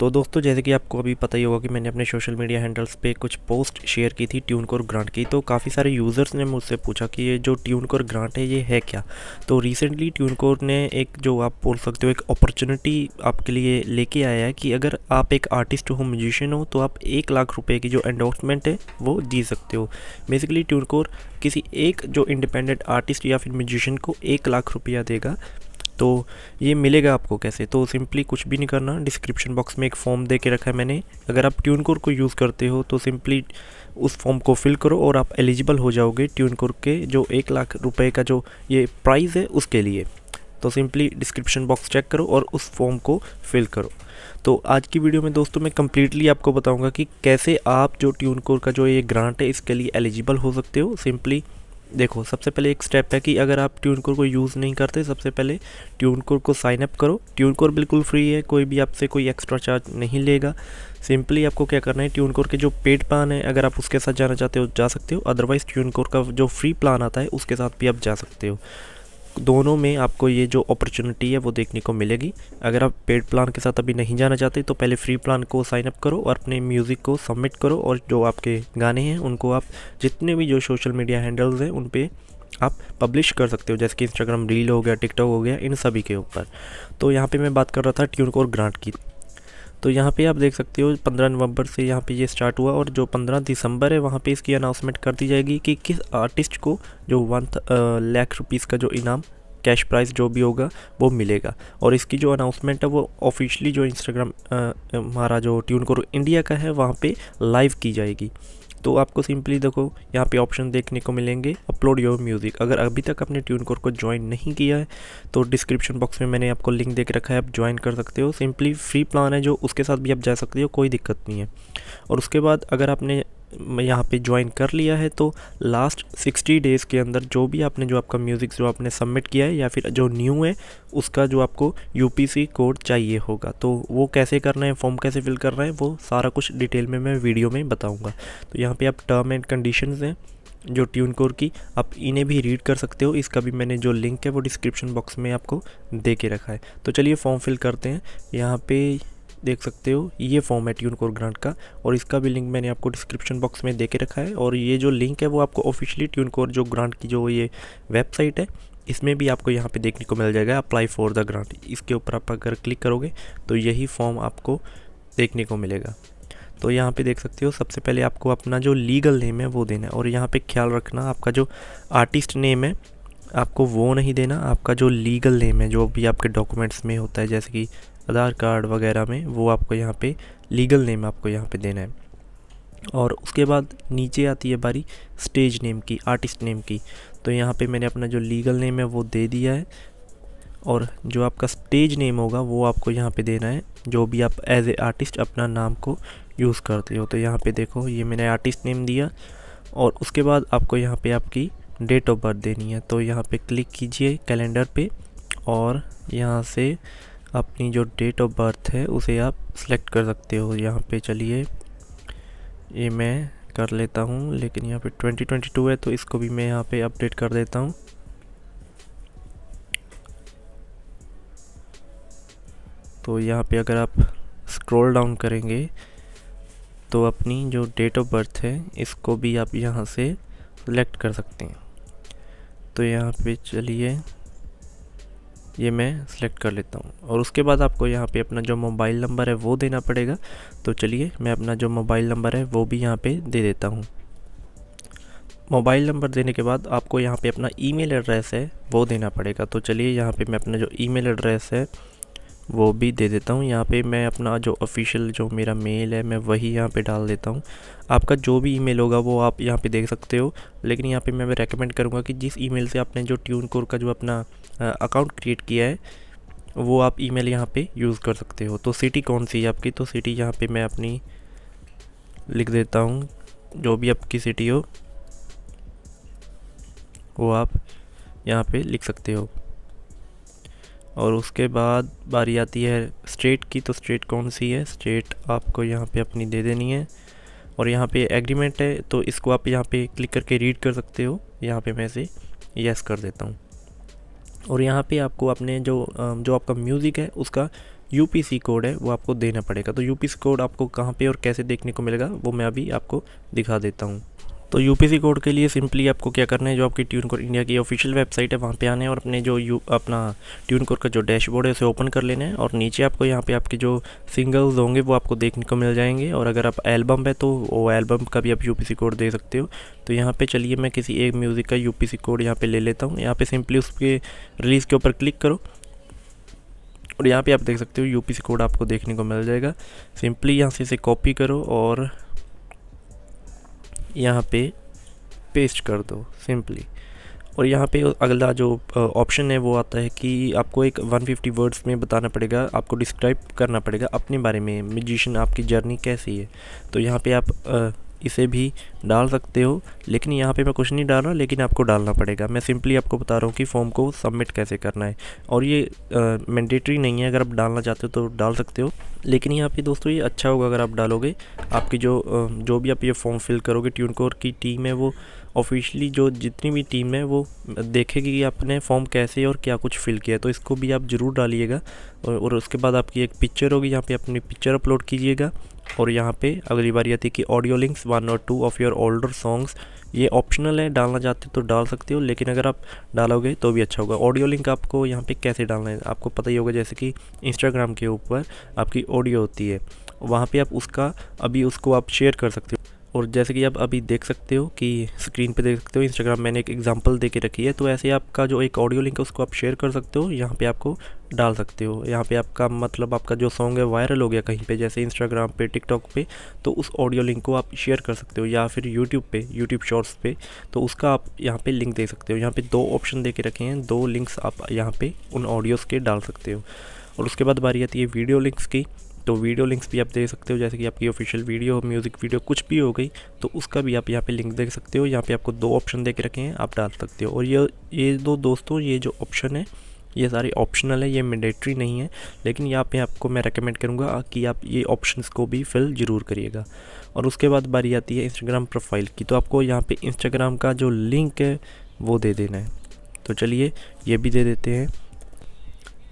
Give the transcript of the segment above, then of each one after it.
तो दोस्तों जैसे कि आपको अभी पता ही होगा कि मैंने अपने सोशल मीडिया हैंडल्स पे कुछ पोस्ट शेयर की थी ट्यून कोर ग्रांट की तो काफ़ी सारे यूज़र्स ने मुझसे पूछा कि ये जो ट्यून कोर ग्रांट है ये है क्या तो रिसेंटली ट्यून कोर ने एक जो आप बोल सकते हो एक अपॉर्चुनिटी आपके लिए लेके आया है कि अगर आप एक आर्टिस्ट हो म्यूजिशियन हो तो आप एक लाख रुपये की जो एंडोसमेंट है वो जी सकते हो बेसिकली ट्यून कोर किसी एक जो इंडिपेंडेंट आर्टिस्ट या फिर म्यूजिशियन को एक लाख रुपया देगा तो ये मिलेगा आपको कैसे तो सिंपली कुछ भी नहीं करना डिस्क्रिप्शन बॉक्स में एक फॉर्म दे के रखा है मैंने अगर आप ट्यून कोर को यूज़ करते हो तो सिंपली उस फॉर्म को फिल करो और आप एलिजिबल हो जाओगे ट्यून कोर के जो एक लाख रुपए का जो ये प्राइस है उसके लिए तो सिंपली डिस्क्रिप्शन बॉक्स चेक करो और उस फॉर्म को फिल करो तो आज की वीडियो में दोस्तों मैं कम्प्लीटली आपको बताऊँगा कि कैसे आप जो ट्यून कोर का जो ये ग्रांट है इसके लिए एलिजिबल हो सकते हो सिंपली देखो सबसे पहले एक स्टेप है कि अगर आप ट्यून कोर को यूज़ नहीं करते सबसे पहले ट्यून कोर को साइन अप करो ट्यून कोर बिल्कुल फ्री है कोई भी आपसे कोई एक्स्ट्रा चार्ज नहीं लेगा सिंपली आपको क्या करना है ट्यून कोर के जो पेड प्लान है अगर आप उसके साथ जाना चाहते हो जा सकते हो अदरवाइज़ ट्यून कोर का जो फ्री प्लान आता है उसके साथ भी आप जा सकते हो दोनों में आपको ये जो अपॉर्चुनिटी है वो देखने को मिलेगी अगर आप पेड प्लान के साथ अभी नहीं जाना चाहते तो पहले फ्री प्लान को साइन अप करो और अपने म्यूज़िक को सबमिट करो और जो आपके गाने हैं उनको आप जितने भी जो सोशल मीडिया हैंडल्स हैं उन पर आप पब्लिश कर सकते हो जैसे कि इंस्टाग्राम रील हो गया टिकटॉक हो गया इन सभी के ऊपर तो यहाँ पे मैं बात कर रहा था ट्यून और ग्रांट की तो यहाँ पे आप देख सकते हो 15 नवंबर से यहाँ पे ये स्टार्ट हुआ और जो 15 दिसंबर है वहाँ पे इसकी अनाउंसमेंट कर दी जाएगी कि किस आर्टिस्ट को जो वन लाख रुपीज़ का जो इनाम कैश प्राइस जो भी होगा वो मिलेगा और इसकी जो अनाउंसमेंट है वो ऑफिशियली जो इंस्टाग्राम हमारा जो ट्यून करो इंडिया का है वहाँ पर लाइव की जाएगी तो आपको सिंपली देखो यहाँ पे ऑप्शन देखने को मिलेंगे अपलोड योर म्यूज़िक अगर अभी तक आपने ट्यून कोर को ज्वाइन नहीं किया है तो डिस्क्रिप्शन बॉक्स में मैंने आपको लिंक देख रखा है आप ज्वाइन कर सकते हो सिंपली फ्री प्लान है जो उसके साथ भी आप जा सकते हो कोई दिक्कत नहीं है और उसके बाद अगर आपने यहाँ पे ज्वाइन कर लिया है तो लास्ट सिक्सटी डेज़ के अंदर जो भी आपने जो आपका म्यूज़िक जो आपने सबमिट किया है या फिर जो न्यू है उसका जो आपको यू कोड चाहिए होगा तो वो कैसे करना है फॉर्म कैसे फिल करना है वो सारा कुछ डिटेल में मैं वीडियो में बताऊँगा तो यहाँ पर आप टर्म एंड कंडीशन हैं जो ट्यून कोर की आप इन्हें भी रीड कर सकते हो इसका भी मैंने जो लिंक है वो डिस्क्रिप्शन बॉक्स में आपको दे के रखा है तो चलिए फॉर्म फिल करते हैं यहाँ पे देख सकते हो ये फॉर्म है ट्यून कोर ग्रांट का और इसका भी लिंक मैंने आपको डिस्क्रिप्शन बॉक्स में दे के रखा है और ये जो लिंक है वो आपको ऑफिशियली ट्यून कोर जो ग्रांट की जो ये वेबसाइट है इसमें भी आपको यहाँ पे देखने को मिल जाएगा अप्लाई फॉर द ग्रांट इसके ऊपर आप अगर क्लिक करोगे तो यही फॉर्म आपको देखने को मिलेगा तो यहाँ पे देख सकते हो सबसे पहले आपको अपना जो लीगल नेम है वो देना है और यहाँ पे ख्याल रखना आपका जो आर्टिस्ट नेम है आपको वो नहीं देना आपका जो लीगल नेम है जो भी आपके डॉक्यूमेंट्स में होता है जैसे कि आधार कार्ड वगैरह में वो आपको यहाँ पे लीगल नेम आपको यहाँ पे देना है और उसके बाद नीचे आती है बारी स्टेज नेम की आर्टिस्ट नेम की तो यहाँ पे मैंने अपना जो लीगल नेम है वो दे दिया है और जो आपका स्टेज नेम होगा वो आपको यहाँ पे देना है जो भी आप एज ए आर्टिस्ट अपना नाम को यूज़ करते हो तो यहाँ पे देखो ये मैंने आर्टिस्ट नेम दिया और उसके बाद आपको यहाँ पे आपकी डेट ऑफ बर्थ देनी है तो यहाँ पे क्लिक कीजिए कैलेंडर पे और यहाँ से अपनी जो डेट ऑफ बर्थ है उसे आप सेलेक्ट कर सकते हो यहाँ पे चलिए ये मैं कर लेता हूँ लेकिन यहाँ पे 2022 है तो इसको भी मैं यहाँ पे अपडेट कर देता हूँ तो यहाँ पे अगर आप स्क्रॉल डाउन करेंगे तो अपनी जो डेट ऑफ बर्थ है इसको भी आप यहाँ से सेलेक्ट कर सकते हैं तो यहाँ पे चलिए ये मैं सिलेक्ट कर लेता हूँ और उसके बाद आपको यहाँ पे अपना जो मोबाइल नंबर है वो देना पड़ेगा तो चलिए मैं अपना जो मोबाइल नंबर है वो भी यहाँ पे दे देता हूँ मोबाइल नंबर देने के बाद आपको यहाँ पे अपना ईमेल एड्रेस है वो देना पड़ेगा तो चलिए यहाँ पे मैं अपना जो ईमेल एड्रेस है वो भी दे देता हूँ यहाँ पे मैं अपना जो ऑफिशियल जो मेरा मेल है मैं वही यहाँ पे डाल देता हूँ आपका जो भी ईमेल होगा वो आप यहाँ पे देख सकते हो लेकिन यहाँ पे मैं रेकमेंड करूँगा कि जिस ईमेल से आपने जो ट्यून कोर का जो अपना अकाउंट क्रिएट किया है वो आप ईमेल यहाँ पर यूज़ कर सकते हो तो सिटी कौन सी है आपकी तो सिटी यहाँ पर मैं अपनी लिख देता हूँ जो भी आपकी सिटी हो वो आप यहाँ पर लिख सकते हो और उसके बाद बारी आती है स्टेट की तो स्टेट कौन सी है स्टेट आपको यहाँ पे अपनी दे देनी है और यहाँ पे एग्रीमेंट है तो इसको आप यहाँ पे क्लिक करके रीड कर सकते हो यहाँ पे मैं इसे यस कर देता हूँ और यहाँ पे आपको अपने जो जो आपका म्यूज़िक है उसका यू कोड है वो आपको देना पड़ेगा तो यू कोड आपको कहाँ पे और कैसे देखने को मिलेगा वो मैं अभी आपको दिखा देता हूँ तो यू कोड के लिए सिंपली आपको क्या करना है जो आपकी ट्यून कोर इंडिया की ऑफिशियल वेबसाइट है वहाँ पे आने और अपने जो यू अपना ट्यून कोर का जो डैशबोर्ड है उसे ओपन कर लेना है और नीचे आपको यहाँ पे आपके जो सिंगल्स होंगे वो आपको देखने को मिल जाएंगे और अगर आप एल्बम है तो वो एल्बम का भी आप यू कोड दे सकते हो तो यहाँ पर चलिए मैं किसी एक म्यूज़िक का यू कोड यहाँ पर ले लेता हूँ यहाँ पर सिंपली उसके रिलीज़ के ऊपर क्लिक करो और यहाँ पे आप देख सकते हो यूपीसी कोड आपको देखने को मिल जाएगा सिंपली यहाँ से इसे कॉपी करो और यहाँ पे पेस्ट कर दो सिंपली और यहाँ पे अगला जो ऑप्शन है वो आता है कि आपको एक 150 वर्ड्स में बताना पड़ेगा आपको डिस्क्राइब करना पड़ेगा अपने बारे में म्यूजिशन आपकी जर्नी कैसी है तो यहाँ पे आप इसे भी डाल सकते हो लेकिन यहाँ पे मैं कुछ नहीं डाल रहा लेकिन आपको डालना पड़ेगा मैं सिंपली आपको बता रहा हूँ कि फॉर्म को सबमिट कैसे करना है और ये मैंडेटरी नहीं है अगर आप डालना चाहते हो तो डाल सकते हो लेकिन यहाँ पे दोस्तों ये अच्छा होगा अगर आप डालोगे आपकी जो आ, जो भी आप ये फॉर्म फिल करोगे ट्यून कोर की टीम है वो ऑफिशियली जो जितनी भी टीम है वो देखेगी कि आपने फॉर्म कैसे और क्या कुछ फिल किया है तो इसको भी आप ज़रूर डालिएगा और, और उसके बाद आपकी एक पिक्चर होगी यहाँ पे अपनी पिक्चर अपलोड कीजिएगा और यहाँ पे अगली बार ये थी कि ऑडियो लिंक्स वन और two of your older songs ये ऑप्शनल है डालना चाहते हो तो डाल सकते हो लेकिन अगर आप डालोगे तो भी अच्छा होगा ऑडियो लिंक आपको यहाँ पे कैसे डालना है आपको पता ही होगा जैसे कि इंस्टाग्राम के ऊपर आपकी ऑडियो होती है वहाँ पर आप उसका अभी उसको आप शेयर कर सकते हो और जैसे कि आप अभी देख सकते हो कि स्क्रीन पे देख सकते हो इंस्टाग्राम मैंने एक एग्जांपल दे के रखी है तो ऐसे आपका जो एक ऑडियो लिंक है उसको आप शेयर कर सकते हो यहाँ पे आपको डाल सकते हो यहाँ पे आपका मतलब आपका जो सॉन्ग है वायरल हो गया कहीं पे जैसे इंस्टाग्राम पे टिकटॉक पे तो उस ऑडियो लिंक को आप शेयर कर सकते हो या फिर यूट्यूब पे यूट्यूब शॉर्ट्स पे तो उसका आप यहाँ पे लिंक दे सकते हो यहाँ पे दो ऑप्शन दे के रखे हैं दो लिंक्स आप यहाँ पे उन ऑडियोज़ के डाल सकते हो और उसके बाद बारी आती है वीडियो लिंक्स की तो वीडियो लिंक्स भी आप दे सकते हो जैसे कि आपकी ऑफिशियल वीडियो म्यूज़िक वीडियो कुछ भी हो गई तो उसका भी आप यहाँ पे लिंक देख सकते हो यहाँ पे आपको दो ऑप्शन दे के रखे हैं आप डाल सकते हो और ये ये दो दोस्तों ये जो ऑप्शन है ये सारे ऑप्शनल है ये मैंडेटरी नहीं है लेकिन यहाँ पे आपको मैं रेकमेंड करूँगा कि आप ये ऑप्शंस को भी फिल ज़रूर करिएगा और उसके बाद बारी आती है इंस्टाग्राम प्रोफाइल की तो आपको यहाँ पे इंस्टाग्राम का जो लिंक है वो दे देना है तो चलिए ये भी दे देते हैं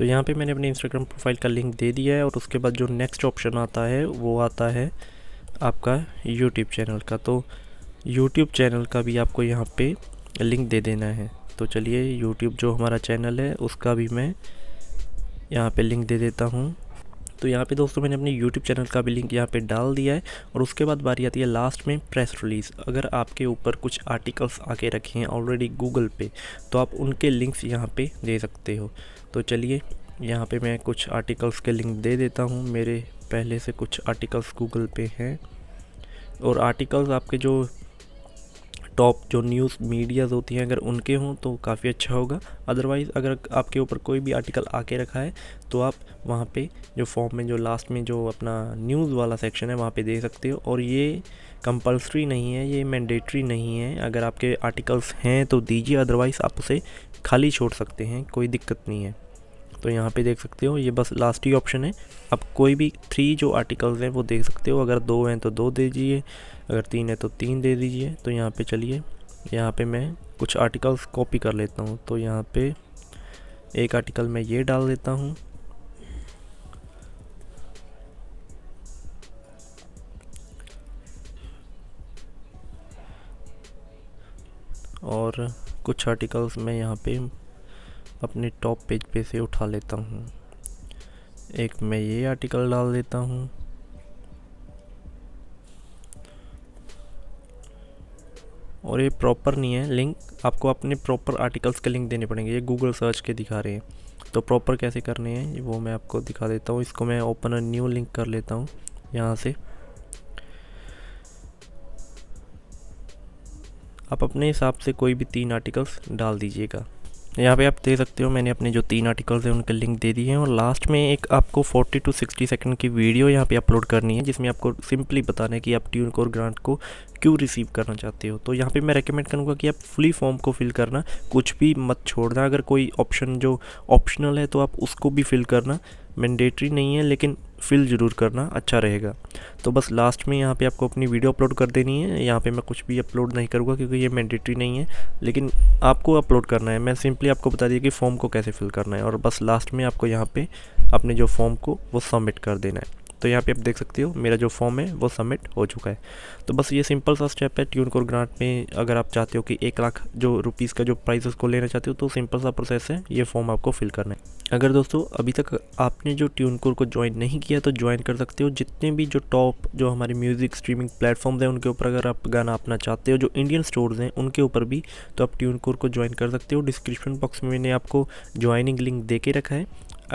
तो यहाँ पे मैंने अपने इंस्टाग्राम प्रोफाइल का लिंक दे दिया है और उसके बाद जो नेक्स्ट ऑप्शन आता है वो आता है आपका यूट्यूब चैनल का तो यूट्यूब चैनल का भी आपको यहाँ पर लिंक दे देना है तो चलिए यूट्यूब जो हमारा चैनल है उसका भी मैं यहाँ पर लिंक दे देता हूँ तो यहाँ पे दोस्तों मैंने अपने YouTube चैनल का भी लिंक यहाँ पे डाल दिया है और उसके बाद बारी आती है लास्ट में प्रेस रिलीज़ अगर आपके ऊपर कुछ आर्टिकल्स आके रखे हैं ऑलरेडी गूगल पे तो आप उनके लिंक्स यहाँ पे दे सकते हो तो चलिए यहाँ पे मैं कुछ आर्टिकल्स के लिंक दे देता हूँ मेरे पहले से कुछ आर्टिकल्स गूगल पे हैं और आर्टिकल्स आपके जो टॉप जो न्यूज़ मीडियाज़ होती हैं अगर उनके हों तो काफ़ी अच्छा होगा अदरवाइज़ अगर आपके ऊपर कोई भी आर्टिकल आके रखा है तो आप वहाँ पे जो फॉर्म में जो लास्ट में जो अपना न्यूज़ वाला सेक्शन है वहाँ पे दे सकते हो और ये कंपलसरी नहीं है ये मैंडेटरी नहीं है अगर आपके आर्टिकल्स हैं तो दीजिए अदरवाइज़ आप उसे खाली छोड़ सकते हैं कोई दिक्कत नहीं है तो यहाँ पे देख सकते हो ये बस लास्ट ही ऑप्शन है आप कोई भी थ्री जो आर्टिकल्स हैं वो देख सकते हो अगर दो हैं तो दो दे दीजिए अगर तीन है तो तीन दे दीजिए तो यहाँ पे चलिए यहाँ पे मैं कुछ आर्टिकल्स कॉपी कर लेता हूँ तो यहाँ पे एक आर्टिकल मैं ये डाल देता हूँ और कुछ आर्टिकल्स मैं यहाँ पे अपने टॉप पेज पे से उठा लेता हूँ एक मैं ये आर्टिकल डाल देता हूँ और ये प्रॉपर नहीं है लिंक आपको अपने प्रॉपर आर्टिकल्स के लिंक देने पड़ेंगे ये गूगल सर्च के दिखा रहे हैं तो प्रॉपर कैसे करने हैं वो मैं आपको दिखा देता हूँ इसको मैं ओपन और न्यू लिंक कर लेता हूँ यहाँ से आप अपने हिसाब से कोई भी तीन आर्टिकल्स डाल दीजिएगा यहाँ पे आप दे सकते हो मैंने अपने जो तीन आर्टिकल्स हैं उनके लिंक दे दिए हैं और लास्ट में एक आपको 40 टू 60 सेकंड की वीडियो यहाँ पे अपलोड करनी है जिसमें आपको सिंपली बताना है कि आप ट्यून और ग्रांट को क्यों रिसीव करना चाहते हो तो यहाँ पे मैं रेकमेंड करूँगा कि आप फुली फॉर्म को फिल करना कुछ भी मत छोड़ना अगर कोई ऑप्शन जो ऑप्शनल है तो आप उसको भी फिल करना मैंडेटरी नहीं है लेकिन फिल ज़रूर करना अच्छा रहेगा तो बस लास्ट में यहाँ पे आपको अपनी वीडियो अपलोड कर देनी है यहाँ पे मैं कुछ भी अपलोड नहीं करूँगा क्योंकि ये मैंडेटरी नहीं है लेकिन आपको अपलोड करना है मैं सिंपली आपको बता दिया कि फॉर्म को कैसे फिल करना है और बस लास्ट में आपको यहाँ पर अपने जो फॉर्म को वो सबमिट कर देना है तो यहाँ पे आप देख सकते हो मेरा जो फॉर्म है वो सबमिट हो चुका है तो बस ये सिंपल सा स्टेप है ट्यून कोर ग्रांट में अगर आप चाहते हो कि एक लाख जो रुपीज़ का जो प्राइस उसको लेना चाहते हो तो सिंपल सा प्रोसेस है ये फॉर्म आपको फिल करना है अगर दोस्तों अभी तक आपने जो ट्यून कोर को ज्वाइन नहीं किया तो ज्वाइन कर सकते हो जितने भी जो टॉप जो हमारे म्यूज़िक स्ट्रीमिंग प्लेटफॉर्म्स हैं उनके ऊपर अगर आप गाना अपना चाहते हो जो इंडियन स्टोर्स हैं उनके ऊपर भी तो आप ट्यून कोर को ज्वाइन कर सकते हो डिस्क्रिप्शन बॉक्स में मैंने आपको ज्वाइनिंग लिंक दे के रखा है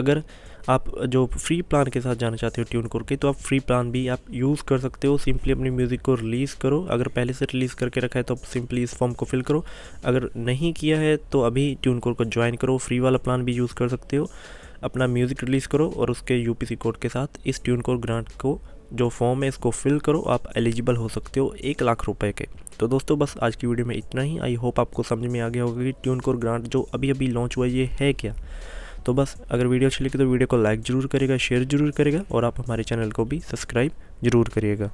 अगर आप जो फ्री प्लान के साथ जाना चाहते हो ट्यून करके तो आप फ्री प्लान भी आप यूज़ कर सकते हो सिंपली अपने म्यूज़िक को रिलीज़ करो अगर पहले से रिलीज़ करके रखा है तो आप सिंपली इस फॉर्म को फिल करो अगर नहीं किया है तो अभी ट्यून कोर को ज्वाइन करो फ्री वाला प्लान भी यूज़ कर सकते हो अपना म्यूज़िक रिलीज़ करो और उसके सी कोड के साथ इस ट्यून कोर ग्रांट को जो फॉर्म है इसको फिल करो आप एलिजिबल हो सकते हो एक लाख रुपए के तो दोस्तों बस आज की वीडियो में इतना ही आई होप आपको समझ में आ गया होगा कि ट्यून कोर ग्रांट जो अभी अभी लॉन्च हुआ ये है क्या तो बस अगर वीडियो अच्छी लगी तो वीडियो को लाइक ज़रूर करेगा शेयर ज़रूर करेगा और आप हमारे चैनल को भी सब्सक्राइब ज़रूर करिएगा